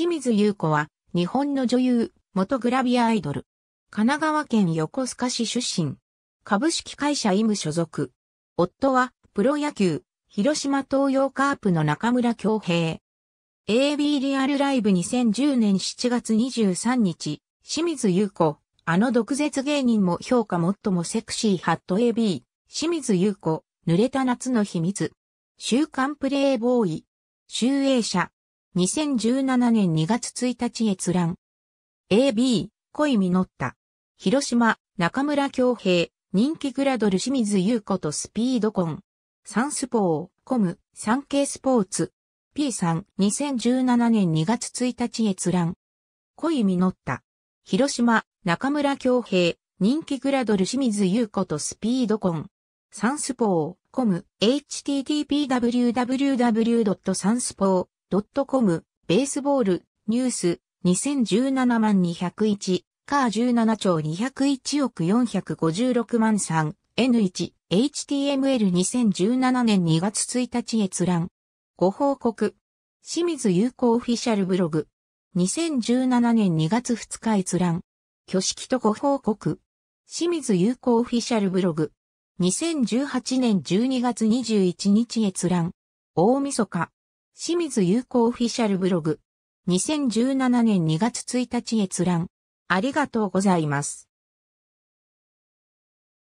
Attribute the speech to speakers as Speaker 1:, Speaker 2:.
Speaker 1: 清水優子は、日本の女優、元グラビアアイドル。神奈川県横須賀市出身。株式会社イム所属。夫は、プロ野球、広島東洋カープの中村京平。AB リアルライブ2010年7月23日、清水優子、あの毒舌芸人も評価最もセクシーハット AB、清水優子、濡れた夏の秘密。週刊プレイボーイ。集英社、2017年2月1日閲覧。AB、恋実った。広島、中村京平、人気グラドル清水優子とスピードコン。サンスポー、コム、ケ経スポーツ。P さん、2017年2月1日閲覧。恋実った。広島、中村京平、人気グラドル清水優子とスピードコン。サンスポー、コム、h t t p w w w s a n s p o ドットコム、ベースボール、ニュース、2017万201、カー17兆201億456万 3N1、HTML2017 年2月1日閲覧。ご報告。清水有効オフィシャルブログ。2017年2月2日閲覧。挙式とご報告。清水有効オフィシャルブログ。2018年12月21日閲覧。大晦日。清水有効オフィシャルブログ。2017年2月1日閲覧。ありが
Speaker 2: とうございます。